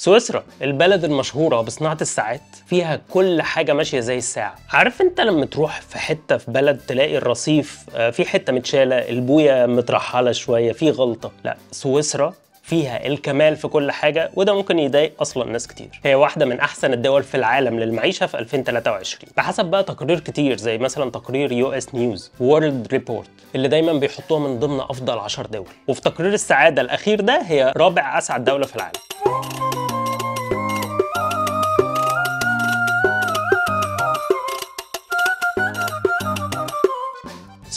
سويسرا البلد المشهورة بصناعة الساعات فيها كل حاجة ماشية زي الساعة عارف انت لما تروح في حتة في بلد تلاقي الرصيف آه، في حتة متشالة البوية مترحلة شوية في غلطة لا سويسرا فيها الكمال في كل حاجة وده ممكن يضايق أصلا ناس كتير هي واحدة من أحسن الدول في العالم للمعيشة في 2023 بحسب بقى تقارير كتير زي مثلا تقرير يو اس نيوز وورلد ريبورت اللي دايما بيحطوها من ضمن أفضل 10 دول وفي تقرير السعادة الأخير ده هي رابع أسعد دولة في العالم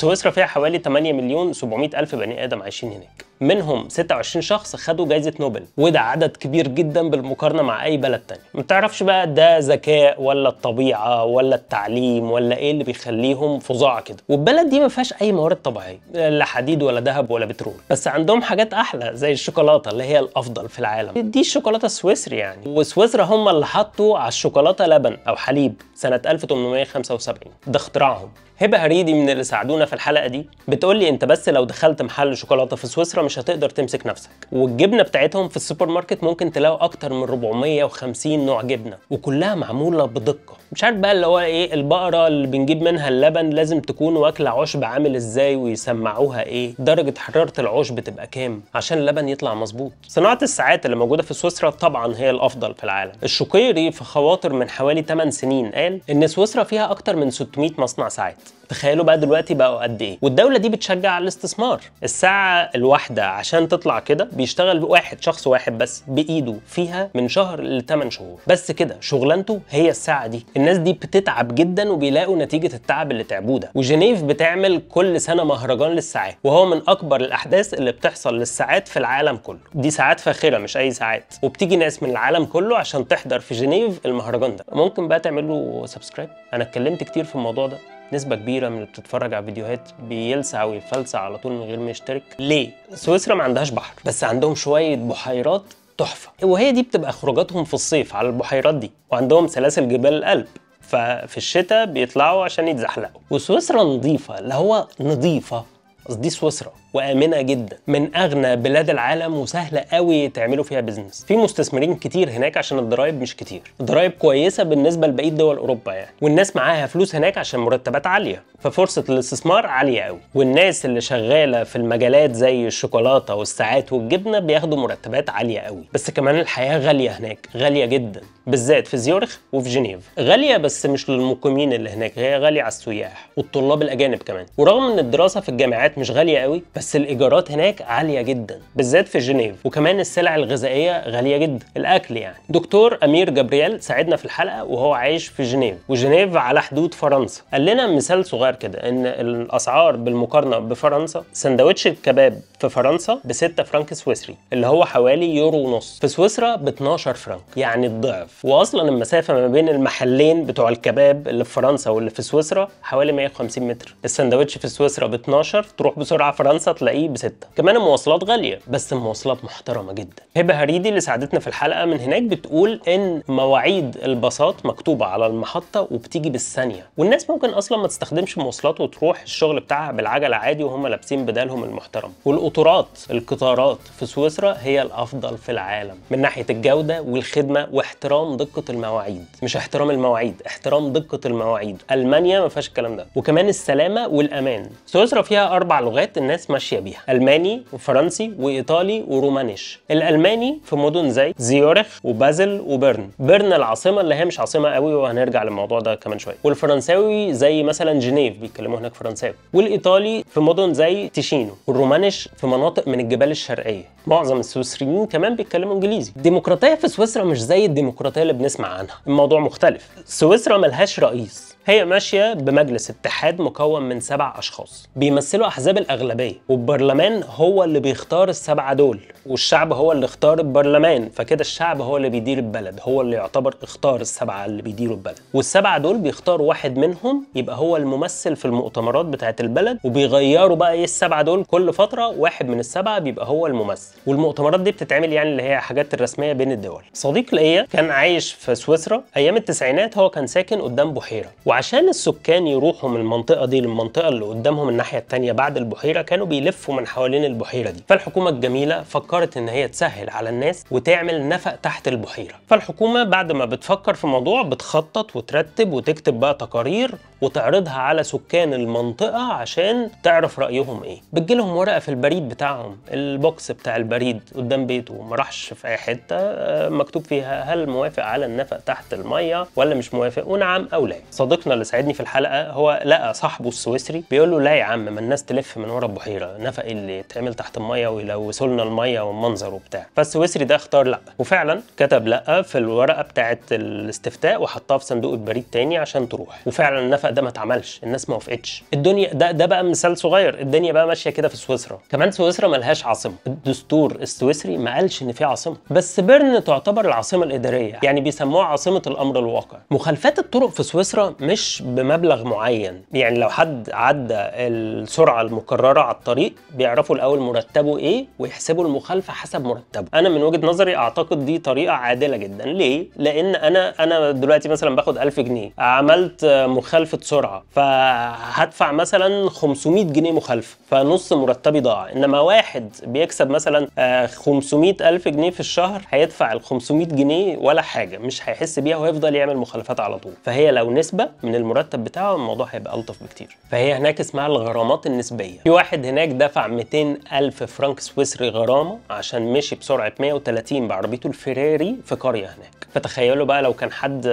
سويسرا فيها حوالي 8 مليون 700 ألف بني آدم عايشين هناك منهم 26 شخص خدوا جائزه نوبل وده عدد كبير جدا بالمقارنه مع اي بلد تاني ما تعرفش بقى ده ذكاء ولا الطبيعه ولا التعليم ولا ايه اللي بيخليهم فظاعه كده والبلد دي ما فيهاش اي موارد طبيعيه لا حديد ولا ذهب ولا بترول بس عندهم حاجات احلى زي الشوكولاته اللي هي الافضل في العالم دي الشوكولاته السويسري يعني وسويسرا هم اللي حطوا على الشوكولاته لبن او حليب سنه 1875 ده اختراعهم هبه هريدي من اللي ساعدونا في الحلقه دي بتقول لي انت بس لو دخلت محل شوكولاته في سويسرا مش هتقدر تمسك نفسك والجبنه بتاعتهم في السوبر ماركت ممكن تلاقوا اكتر من 450 نوع جبنه وكلها معموله بدقه مش عارف بقى اللي هو ايه البقره اللي بنجيب منها اللبن لازم تكون واكله عشب عامل ازاي ويسمعوها ايه درجه حراره العشب بتبقى كام عشان اللبن يطلع مظبوط صناعه الساعات اللي موجوده في سويسرا طبعا هي الافضل في العالم الشقيري في خواطر من حوالي 8 سنين قال ان سويسرا فيها اكتر من 600 مصنع ساعات تخيلوا بقى دلوقتي بقوا قد ايه والدوله دي بتشجع على الاستثمار الساعه الواحده واحده عشان تطلع كده بيشتغل واحد شخص واحد بس بايده فيها من شهر ل 8 شهور بس كده شغلانته هي الساعه دي الناس دي بتتعب جدا وبيلاقوا نتيجه التعب اللي تعبوه ده وجنيف بتعمل كل سنه مهرجان للساعات وهو من اكبر الاحداث اللي بتحصل للساعات في العالم كله دي ساعات فاخره مش اي ساعات وبتيجي ناس من العالم كله عشان تحضر في جنيف المهرجان ده ممكن بقى تعمل له سبسكرايب انا اتكلمت كتير في الموضوع ده نسبة كبيرة من اللي بتتفرج على فيديوهات بيلسع ويفلسع على طول من غير ما يشترك ليه؟ سويسرا ما عندهاش بحر بس عندهم شوية بحيرات تحفة وهي دي بتبقى خروجاتهم في الصيف على البحيرات دي وعندهم سلاسل جبال الألب ففي الشتاء بيطلعوا عشان يتزحلقوا وسويسرا نظيفة اللي هو نظيفة قصدي سويسرا وامنه جدا من اغنى بلاد العالم وسهله قوي تعملوا فيها بزنس في مستثمرين كتير هناك عشان الضرايب مش كتير ضرايب كويسه بالنسبه لبقيه دول اوروبا يعني والناس معاها فلوس هناك عشان مرتبات عاليه ففرصه الاستثمار عاليه قوي والناس اللي شغاله في المجالات زي الشوكولاته والساعات والجبنه بياخدوا مرتبات عاليه قوي بس كمان الحياه غاليه هناك غاليه جدا بالذات في زيورخ وفي جنيف غاليه بس مش للمقيمين اللي هناك هي غاليه على السياح والطلاب الاجانب كمان ورغم ان الدراسه في الجامعات مش غاليه قوي بس بس الايجارات هناك عاليه جدا بالذات في جنيف وكمان السلع الغذائيه غاليه جدا الاكل يعني دكتور امير جبريل ساعدنا في الحلقه وهو عايش في جنيف وجنيف على حدود فرنسا قال لنا مثال صغير كده ان الاسعار بالمقارنه بفرنسا سندوتش الكباب في فرنسا ب 6 فرنك سويسري اللي هو حوالي يورو ونص في سويسرا ب 12 فرنك يعني الضعف واصلا المسافه ما بين المحلين بتوع الكباب اللي في فرنسا واللي في سويسرا حوالي 150 متر السندوتش في سويسرا ب 12 تروح بسرعه فرنسا تلاقيه بستة كمان المواصلات غالية بس المواصلات محترمة جدا هبة هريدي اللي ساعدتنا في الحلقة من هناك بتقول ان مواعيد الباصات مكتوبة على المحطة وبتيجي بالثانية والناس ممكن اصلا ما تستخدمش مواصلات وتروح الشغل بتاعها بالعجلة عادي وهم لابسين بدالهم المحترم والقطارات القطارات في سويسرا هي الافضل في العالم من ناحية الجودة والخدمة واحترام دقة المواعيد مش احترام المواعيد احترام دقة المواعيد المانيا ما فيهاش الكلام ده وكمان السلامة والامان سويسرا فيها اربع لغات الناس ماشية ماشيه بيها الماني وفرنسي وايطالي ورومانيش الالماني في مدن زي زيورخ وبازل وبرن بيرن العاصمه اللي هي مش عاصمه قوي وهنرجع للموضوع ده كمان شويه والفرنساوي زي مثلا جنيف بيتكلموا هناك فرنساوي والايطالي في مدن زي تيشينو والرومانيش في مناطق من الجبال الشرقيه معظم السويسريين كمان بيتكلموا انجليزي الديمقراطيه في سويسرا مش زي الديمقراطيه اللي بنسمع عنها الموضوع مختلف سويسرا ملهاش رئيس هي ماشية بمجلس اتحاد مكون من سبع أشخاص بيمثلوا أحزاب الأغلبية والبرلمان هو اللي بيختار السبعة دول والشعب هو اللي اختار البرلمان فكده الشعب هو اللي بيدير البلد هو اللي يعتبر اختار السبعة اللي بيديروا البلد والسبعة دول بيختار واحد منهم يبقى هو الممثل في المؤتمرات بتاعة البلد وبيغيروا بقى ايه السبعة دول كل فترة واحد من السبعة بيبقى هو الممثل والمؤتمرات دي بتتعمل يعني اللي هي حاجات الرسمية بين الدول صديق ليا كان عايش في سويسرا أيام التسعينات هو كان ساكن قدام بحيرة وعشان السكان يروحوا من المنطقه دي للمنطقه اللي قدامهم الناحيه التانية بعد البحيره كانوا بيلفوا من حوالين البحيره دي فالحكومه الجميله فكرت ان هي تسهل على الناس وتعمل نفق تحت البحيره فالحكومه بعد ما بتفكر في موضوع بتخطط وترتب وتكتب بقى تقارير وتعرضها على سكان المنطقه عشان تعرف رايهم ايه بتجيلهم ورقه في البريد بتاعهم البوكس بتاع البريد قدام بيته ما راحش في اي حته آه، مكتوب فيها هل موافق على النفق تحت الميه ولا مش موافق ونعم او لا صديق صديقنا اللي ساعدني في الحلقه هو لقى صاحبه السويسري بيقول له لا يا عم ما الناس تلف من ورا البحيره نفق اللي يتعمل تحت الميه ويلوثوا لنا الميه والمنظر وبتاع فالسويسري ده اختار لا وفعلا كتب لا في الورقه بتاعه الاستفتاء وحطها في صندوق البريد تاني عشان تروح وفعلا النفق ده ما اتعملش الناس ما وافقتش الدنيا ده ده بقى مثال صغير الدنيا بقى ماشيه كده في سويسرا كمان سويسرا ملهاش عاصمه الدستور السويسري ما قالش ان في عاصمه بس بيرن تعتبر العاصمه الاداريه يعني بيسموها عاصمه الامر الواقع مخالفات الطرق في سويسرا مش بمبلغ معين يعني لو حد عدى السرعه المقرره على الطريق بيعرفوا الاول مرتبه ايه ويحسبوا المخالفه حسب مرتبه انا من وجهه نظري اعتقد دي طريقه عادله جدا ليه لان انا انا دلوقتي مثلا باخد 1000 جنيه عملت مخالفه سرعه فهدفع مثلا 500 جنيه مخالفه فنص مرتبي ضاع انما واحد بيكسب مثلا 500 آه، ألف جنيه في الشهر هيدفع ال 500 جنيه ولا حاجه مش هيحس بيها وهيفضل يعمل مخالفات على طول فهي لو نسبه من المرتب بتاعه الموضوع هيبقى الطف بكتير فهي هناك اسمها الغرامات النسبيه في واحد هناك دفع 200 الف فرنك سويسري غرامه عشان مشي بسرعه 130 بعربيته الفيراري في قريه هناك فتخيلوا بقى لو كان حد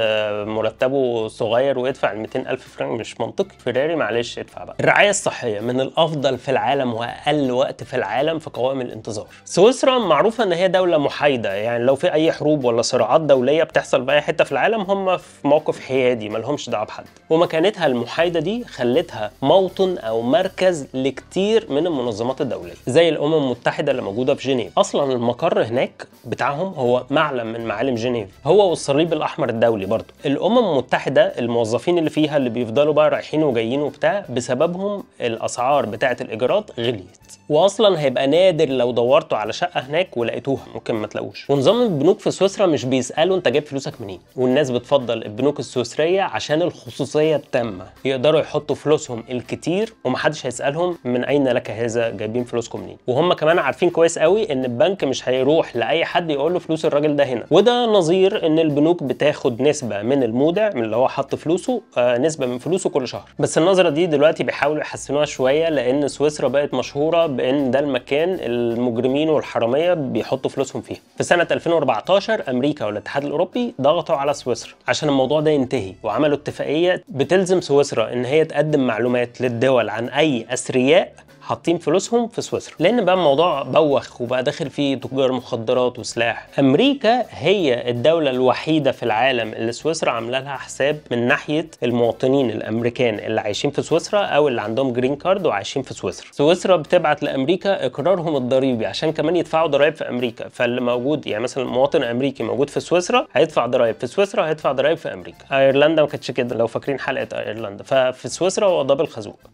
مرتبه صغير ويدفع ال 200000 فرنك مش منطقي فيراري معلش ادفع بقى الرعايه الصحيه من الافضل في العالم واقل وقت في العالم في قوائم الانتظار سويسرا معروفه ان هي دوله محايده يعني لو في اي حروب ولا صراعات دوليه بتحصل بأي حته في العالم هم في موقف حيادي مالهمش دعوه بحد ومكانتها المحايده دي خلتها موطن او مركز لكتير من المنظمات الدوليه زي الامم المتحده اللي موجوده في جنيف اصلا المقر هناك بتاعهم هو معلم من معالم جنيف هو والصليب الاحمر الدولي برضه الامم المتحده الموظفين اللي فيها اللي بيفضلوا بقى رايحين وجايين وبتاع بسببهم الاسعار بتاعه الايجارات غليت واصلا هيبقى نادر لو دورتوا على شقه هناك ولقيتوها ممكن ما تلاقوش ونظام البنوك في سويسرا مش بيسالوا انت جايب فلوسك منين والناس بتفضل البنوك السويسريه عشان الخصوصيه التامه يقدروا يحطوا فلوسهم الكتير ومحدش هيسالهم من اين لك هذا جايبين فلوسكم منين وهم كمان عارفين كويس قوي ان البنك مش هيروح لاي حد يقول له فلوس الراجل ده هنا وده نظير ان البنوك بتاخد نسبه من المودع من اللي هو حط فلوسه آه نسبه من فلوسه كل شهر بس النظره دي دلوقتي بيحاولوا يحسنوها شويه لان سويسرا بقت مشهوره بان ده المكان المجرمين والحراميه بيحطوا فلوسهم فيه في سنه 2014 امريكا والاتحاد الاوروبي ضغطوا على سويسرا عشان الموضوع ده ينتهي وعملوا اتفاقيه بتلزم سويسرا ان هي تقدم معلومات للدول عن اي اثرياء حاطين فلوسهم في سويسرا لان بقى الموضوع بوخ وبقى داخل فيه تجار مخدرات وسلاح امريكا هي الدوله الوحيده في العالم اللي سويسرا عامله لها حساب من ناحيه المواطنين الامريكان اللي عايشين في سويسرا او اللي عندهم جرين كارد وعايشين في سويسرا سويسرا بتبعت لامريكا اقرارهم الضريبي عشان كمان يدفعوا ضرائب في امريكا فاللي موجود يعني مثلا مواطن امريكي موجود في سويسرا هيدفع ضرائب في سويسرا هيدفع ضرائب في امريكا ايرلندا ما كانتش كده لو فاكرين حلقه ايرلندا ففي سويسرا هو دبل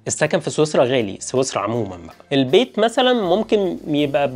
السكن في سويسرا غالي سويسرا عموما عموما بقى البيت مثلا ممكن يبقى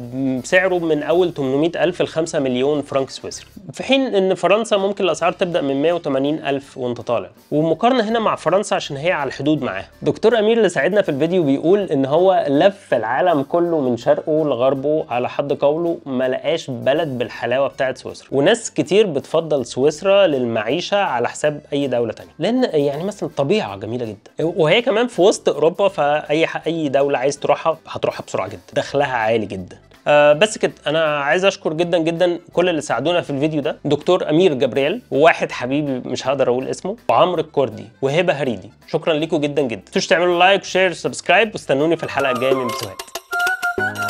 سعره من اول 800 الف ل 5 مليون فرنك سويسري في حين ان فرنسا ممكن الاسعار تبدا من 180 الف وانت طالع والمقارنه هنا مع فرنسا عشان هي على الحدود معاها دكتور امير اللي ساعدنا في الفيديو بيقول ان هو لف العالم كله من شرقه لغربه على حد قوله ما لقاش بلد بالحلاوه بتاعه سويسرا وناس كتير بتفضل سويسرا للمعيشه على حساب اي دوله ثانيه لان يعني مثلا الطبيعه جميله جدا وهي كمان في وسط اوروبا فاي اي دوله عايز تروحها هتروحها بسرعه جدا دخلها عالي جدا آه بس كده انا عايز اشكر جدا جدا كل اللي ساعدونا في الفيديو ده دكتور امير جبريل وواحد حبيبي مش هقدر اقول اسمه وعمرو الكردي وهبه هريدي شكرا لكم جدا جدا تعملوا لايك شير سبسكرايب واستنوني في الحلقه الجايه من بسوات